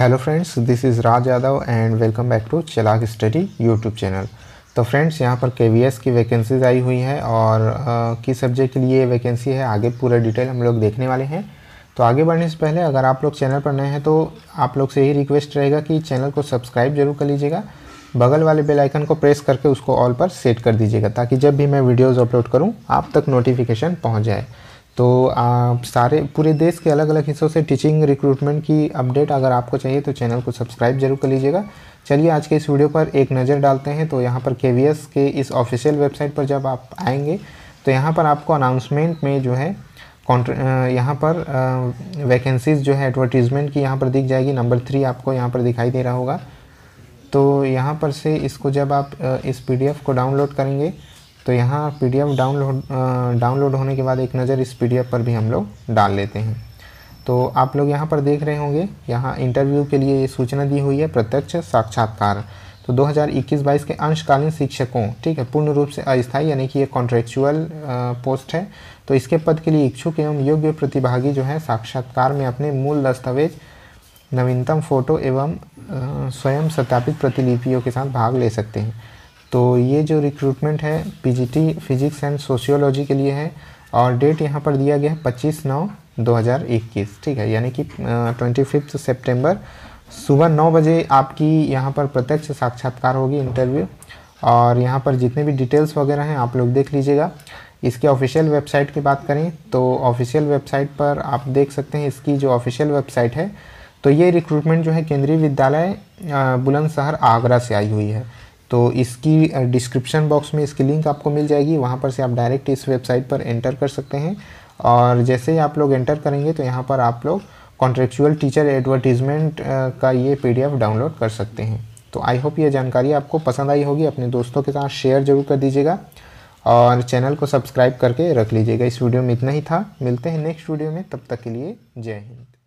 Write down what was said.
hello friends this is Raj Yadav and welcome back to Chalak study YouTube channel तो friends यहाँ पर के की वैकेंसीज आई हुई हैं और किस सब्जेक्ट के लिए वैकेंसी है आगे पूरा डिटेल हम लोग देखने वाले हैं तो आगे बढ़ने से पहले अगर आप लोग चैनल पर नए हैं तो आप लोग से यही रिक्वेस्ट रहेगा कि चैनल को सब्सक्राइब जरूर कर लीजिएगा बगल वाले बेल आइकन को प्रेस करके उसको ऑल पर सेट कर दीजिएगा ताकि जब भी मैं वीडियोज़ अपलोड करूँ आप तक नोटिफिकेशन पहुँच जाए तो आ, सारे पूरे देश के अलग अलग हिस्सों से टीचिंग रिक्रूटमेंट की अपडेट अगर आपको चाहिए तो चैनल को सब्सक्राइब जरूर कर लीजिएगा चलिए आज के इस वीडियो पर एक नज़र डालते हैं तो यहाँ पर के के इस ऑफिशियल वेबसाइट पर जब आप आएंगे तो यहाँ पर आपको अनाउंसमेंट में जो है कॉन्ट्र यहाँ पर वैकेंसीज़ जो है एडवर्टीज़मेंट की यहाँ पर दिख जाएगी नंबर थ्री आपको यहाँ पर दिखाई दे रहा होगा तो यहाँ पर से इसको जब आप इस पीडीएफ को डाउनलोड करेंगे तो यहाँ पी डाउनलोड डाउनलोड होने के बाद एक नज़र इस पी पर भी हम लोग डाल लेते हैं तो आप लोग यहाँ पर देख रहे होंगे यहाँ इंटरव्यू के लिए ये सूचना दी हुई है प्रत्यक्ष साक्षात्कार तो 2021-22 के अंशकालीन शिक्षकों ठीक है पूर्ण रूप से अस्थायी यानी कि ये कॉन्ट्रेक्चुअल पोस्ट है तो इसके पद के लिए इच्छुक एवं योग्य प्रतिभागी जो है साक्षात्कार में अपने मूल दस्तावेज नवीनतम फोटो एवं स्वयं सत्यापित प्रतिलिपियों के साथ भाग ले सकते हैं तो ये जो रिक्रूटमेंट है पी फिजिक्स एंड सोशियोलॉजी के लिए है और डेट यहाँ पर दिया गया है पच्चीस नौ 2021 ठीक है यानी कि ट्वेंटी फिफ्थ सेप्टेम्बर सुबह नौ बजे आपकी यहाँ पर प्रत्यक्ष साक्षात्कार होगी इंटरव्यू और यहाँ पर जितने भी डिटेल्स वगैरह हैं आप लोग देख लीजिएगा इसके ऑफिशियल वेबसाइट की बात करें तो ऑफिशियल वेबसाइट पर आप देख सकते हैं इसकी जो ऑफिशियल वेबसाइट है तो ये रिक्रूटमेंट जो है केंद्रीय विद्यालय बुलंदशहर आगरा से आई हुई है तो इसकी डिस्क्रिप्शन बॉक्स में इसकी लिंक आपको मिल जाएगी वहाँ पर से आप डायरेक्ट इस वेबसाइट पर एंटर कर सकते हैं और जैसे ही आप लोग एंटर करेंगे तो यहाँ पर आप लोग कॉन्ट्रेक्चुअल टीचर एडवर्टीज़मेंट का ये पीडीएफ डाउनलोड कर सकते हैं तो आई होप ये जानकारी आपको पसंद आई होगी अपने दोस्तों के साथ शेयर जरूर कर दीजिएगा और चैनल को सब्सक्राइब करके रख लीजिएगा इस वीडियो में इतना ही था मिलते हैं नेक्स्ट वीडियो में तब तक के लिए जय हिंद